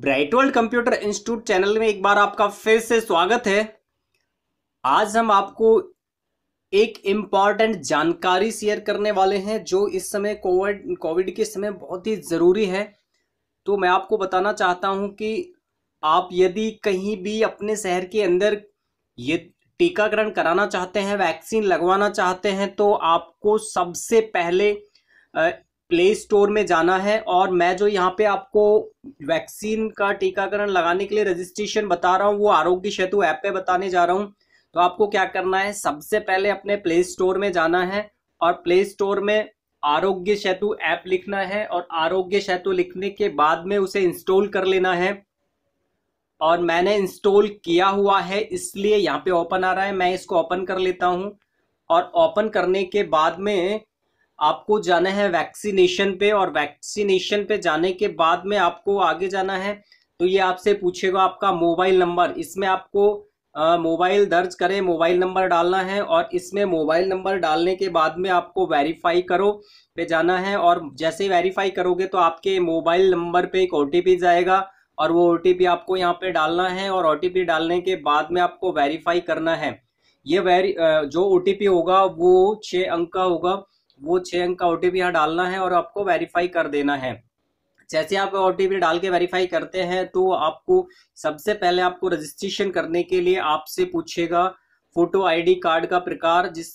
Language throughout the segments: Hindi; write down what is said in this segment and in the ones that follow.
bright world computer institute channel में एक बार आपका फिर से स्वागत है आज हम आपको एक इम्पॉर्टेंट जानकारी शेयर करने वाले हैं जो इस समय कोविड कोविड के समय बहुत ही ज़रूरी है तो मैं आपको बताना चाहता हूं कि आप यदि कहीं भी अपने शहर के अंदर ये टीकाकरण कराना चाहते हैं वैक्सीन लगवाना चाहते हैं तो आपको सबसे पहले प्ले स्टोर में जाना है और मैं जो यहाँ पे आपको वैक्सीन का टीकाकरण लगाने के लिए रजिस्ट्रेशन बता रहा हूँ वो आरोग्य सेतु ऐप पे बताने जा रहा हूँ तो आपको क्या करना है सबसे पहले अपने प्ले स्टोर में जाना है और प्ले स्टोर में आरोग्य सेतु ऐप लिखना है और आरोग्य सेतु लिखने के बाद में उसे इंस्टॉल कर लेना है और मैंने इंस्टॉल किया हुआ है इसलिए यहाँ पे ओपन आ रहा है मैं इसको ओपन कर लेता हूँ और ओपन करने के बाद में आपको जाना है वैक्सीनेशन पे और वैक्सीनेशन पे जाने के बाद में आपको आगे जाना है तो ये आपसे पूछेगा आपका मोबाइल नंबर इसमें आपको मोबाइल दर्ज करें मोबाइल नंबर डालना है और इसमें मोबाइल नंबर डालने के बाद में आपको वेरीफाई करो पे जाना है और जैसे ही वेरीफाई करोगे तो आपके मोबाइल नंबर पे एक ओ जाएगा और वो ओ आपको यहाँ पे डालना है और ओ डालने के बाद में आपको वेरीफाई करना है ये वेरी जो ओ होगा वो छः अंक का होगा वो छः अंक का ओ यहाँ डालना है और आपको वेरीफाई कर देना है जैसे आप ओ डाल के वेरीफाई करते हैं तो आपको सबसे पहले आपको रजिस्ट्रेशन करने के लिए आपसे पूछेगा फोटो आईडी कार्ड का प्रकार जिस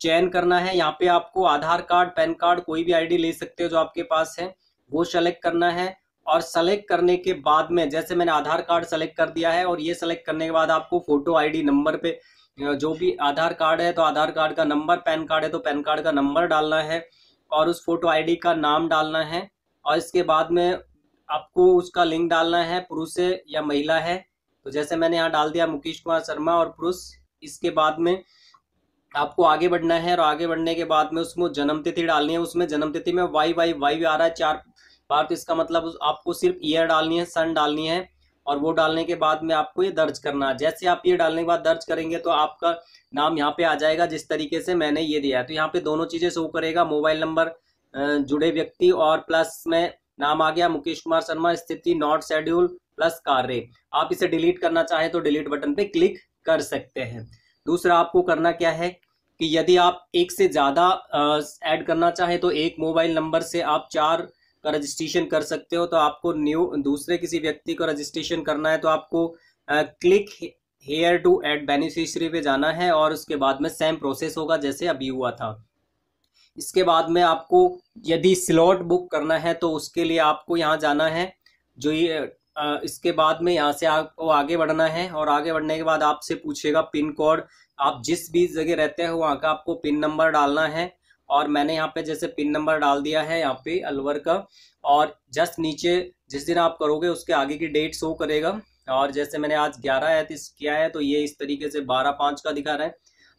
चयन करना है यहाँ पे आपको आधार कार्ड पैन कार्ड कोई भी आईडी ले सकते हो जो आपके पास है वो सेलेक्ट करना है और सेलेक्ट करने के बाद में जैसे मैंने आधार कार्ड सेलेक्ट कर दिया है और ये सेलेक्ट करने के बाद आपको फोटो आईडी नंबर पे जो भी आधार कार्ड है तो आधार कार्ड का नंबर पैन कार्ड है तो पैन कार्ड का नंबर डालना है और उस फोटो आईडी का नाम डालना है और इसके बाद में आपको उसका लिंक डालना है पुरुष है या महिला है तो जैसे मैंने यहाँ डाल दिया मुकेश कुमार शर्मा और पुरुष इसके बाद में आपको आगे बढ़ना है और आगे बढ़ने के बाद में उसमें जन्म तिथि डालनी है उसमें जन्म तिथि में वाई वाई वाई आ रहा है चार बार तो इसका मतलब आपको सिर्फ ईयर डालनी है सन डालनी है और वो डालने के बाद में आपको ये दर्ज करना है जैसे आप ये डालने के बाद दर्ज करेंगे तो आपका नाम यहाँ पे आ जाएगा जिस तरीके से मैंने ये दिया है तो यहाँ पे दोनों चीज़ें शो करेगा मोबाइल नंबर जुड़े व्यक्ति और प्लस में नाम आ गया मुकेश कुमार शर्मा स्थिति नॉट शेड्यूल प्लस कार्य आप इसे डिलीट करना चाहें तो डिलीट बटन पे क्लिक कर सकते हैं दूसरा आपको करना क्या है कि यदि आप एक से ज़्यादा ऐड करना चाहें तो एक मोबाइल नंबर से आप चार का रजिस्ट्रेशन कर सकते हो तो आपको न्यू दूसरे किसी व्यक्ति को रजिस्ट्रेशन करना है तो आपको click here to add beneficiary पे जाना है और उसके बाद में सेम प्रोसेस होगा जैसे अभी हुआ था इसके बाद में आपको यदि स्लॉट बुक करना है तो उसके लिए आपको यहाँ जाना है जो ये इसके बाद में यहाँ से आपको आगे बढ़ना है और आगे बढ़ने के बाद आपसे पूछेगा पिन कोड आप जिस भी जगह रहते हो वहाँ का आपको पिन नंबर डालना है और मैंने यहाँ पे जैसे पिन नंबर डाल दिया है यहाँ पे अलवर का और जस्ट नीचे जिस दिन आप करोगे उसके आगे की डेट शो करेगा और जैसे मैंने आज ग्यारह है तो किया है तो ये इस तरीके से बारह पाँच का दिखा रहा है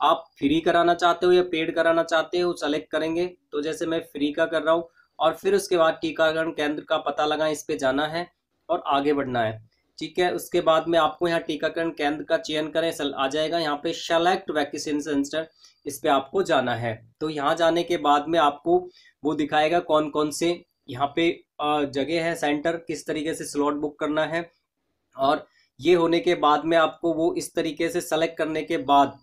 आप फ्री कराना चाहते हो या पेड कराना चाहते हो सेलेक्ट करेंगे तो जैसे मैं फ्री का कर रहा हूँ और फिर उसके बाद टीकाकरण केंद्र का पता लगा इस पर जाना है और आगे बढ़ना है ठीक है उसके बाद में आपको यहाँ टीकाकरण केंद्र का चयन करें सल आ जाएगा यहाँ पे सेलेक्ट वैक्सीन सेंटर इस पर आपको जाना है तो यहाँ जाने के बाद में आपको वो दिखाएगा कौन कौन से यहाँ पे जगह है सेंटर किस तरीके से स्लॉट बुक करना है और ये होने के बाद में आपको वो इस तरीके से सेलेक्ट करने के बाद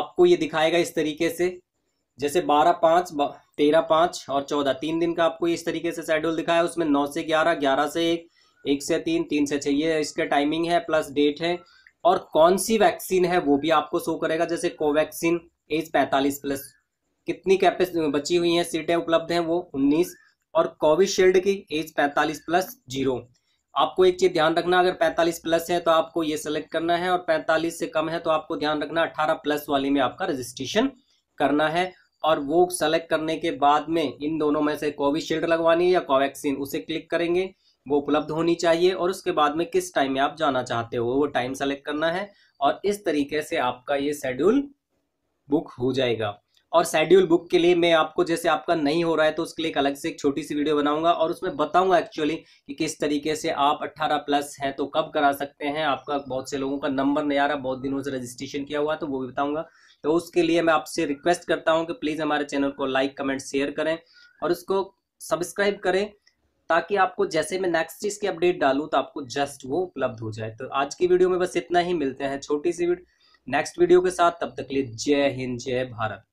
आपको ये दिखाएगा इस तरीके से जैसे बारह पाँच तेरह पाँच और चौदह तीन दिन का आपको इस तरीके से शेड्यूल दिखाया उसमें नौ से ग्यारह ग्यारह से एक एक से तीन तीन से छः ये इसके टाइमिंग है प्लस डेट है और कौन सी वैक्सीन है वो भी आपको शो करेगा जैसे कोवैक्सीन एज पैंतालीस प्लस कितनी कैपेस बची हुई हैं सीटें उपलब्ध हैं वो उन्नीस और कोविशील्ड की एज पैंतालीस प्लस जीरो आपको एक चीज़ ध्यान रखना अगर 45 प्लस है तो आपको ये सेलेक्ट करना है और 45 से कम है तो आपको ध्यान रखना 18 प्लस वाले में आपका रजिस्ट्रेशन करना है और वो सेलेक्ट करने के बाद में इन दोनों में से कोविशील्ड लगवानी है या कोवैक्सीन उसे क्लिक करेंगे वो उपलब्ध होनी चाहिए और उसके बाद में किस टाइम में आप जाना चाहते हो वो टाइम सेलेक्ट करना है और इस तरीके से आपका ये शेड्यूल बुक हो जाएगा और शेड्यूल बुक के लिए मैं आपको जैसे आपका नहीं हो रहा है तो उसके लिए एक अलग से एक छोटी सी वीडियो बनाऊंगा और उसमें बताऊंगा एक्चुअली कि किस तरीके से आप 18 प्लस हैं तो कब करा सकते हैं आपका बहुत से लोगों का नंबर नहीं आ रहा बहुत दिनों से रजिस्ट्रेशन किया हुआ तो वो भी बताऊंगा तो उसके लिए मैं आपसे रिक्वेस्ट करता हूँ कि प्लीज़ हमारे चैनल को लाइक कमेंट शेयर करें और उसको सब्सक्राइब करें ताकि आपको जैसे मैं नेक्स्ट चीज़ की अपडेट डालू तो आपको जस्ट वो उपलब्ध हो जाए तो आज की वीडियो में बस इतना ही मिलते हैं छोटी सी वीडियो नेक्स्ट वीडियो के साथ तब तक लिए जय हिंद जय भारत